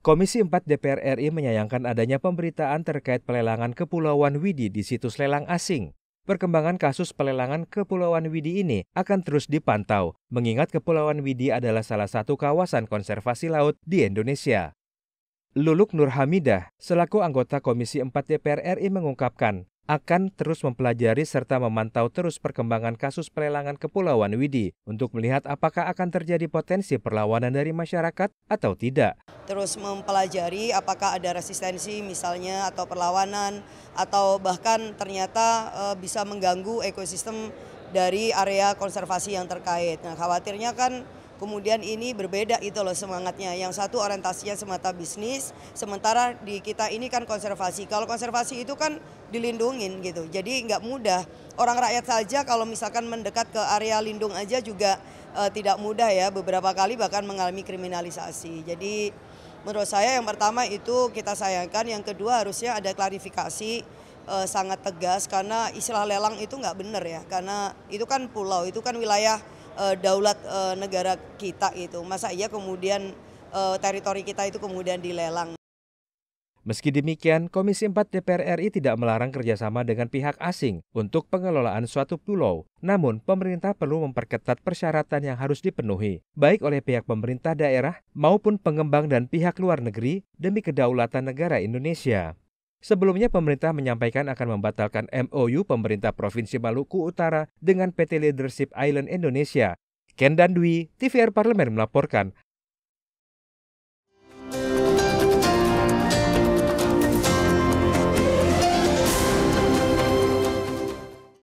Komisi 4 DPR RI menyayangkan adanya pemberitaan terkait pelelangan Kepulauan Widi di situs lelang asing. Perkembangan kasus pelelangan Kepulauan Widi ini akan terus dipantau, mengingat Kepulauan Widi adalah salah satu kawasan konservasi laut di Indonesia. Luluk Nur Hamidah, selaku anggota Komisi 4 DPR RI mengungkapkan, akan terus mempelajari serta memantau terus perkembangan kasus pelelangan Kepulauan Widi untuk melihat apakah akan terjadi potensi perlawanan dari masyarakat atau tidak terus mempelajari apakah ada resistensi misalnya atau perlawanan atau bahkan ternyata eh, bisa mengganggu ekosistem dari area konservasi yang terkait. Nah, khawatirnya kan kemudian ini berbeda itu loh semangatnya. Yang satu orientasinya semata bisnis, sementara di kita ini kan konservasi. Kalau konservasi itu kan dilindungin gitu, jadi nggak mudah. Orang rakyat saja kalau misalkan mendekat ke area lindung aja juga uh, tidak mudah ya, beberapa kali bahkan mengalami kriminalisasi. Jadi menurut saya yang pertama itu kita sayangkan, yang kedua harusnya ada klarifikasi uh, sangat tegas karena istilah lelang itu nggak benar ya, karena itu kan pulau, itu kan wilayah uh, daulat uh, negara kita itu. Masa iya kemudian uh, teritori kita itu kemudian dilelang. Meski demikian, Komisi 4 DPR RI tidak melarang kerjasama dengan pihak asing untuk pengelolaan suatu pulau. Namun, pemerintah perlu memperketat persyaratan yang harus dipenuhi, baik oleh pihak pemerintah daerah maupun pengembang dan pihak luar negeri demi kedaulatan negara Indonesia. Sebelumnya pemerintah menyampaikan akan membatalkan MOU pemerintah Provinsi Maluku Utara dengan PT Leadership Island Indonesia. Ken Dandwi, TVR Parlemen melaporkan.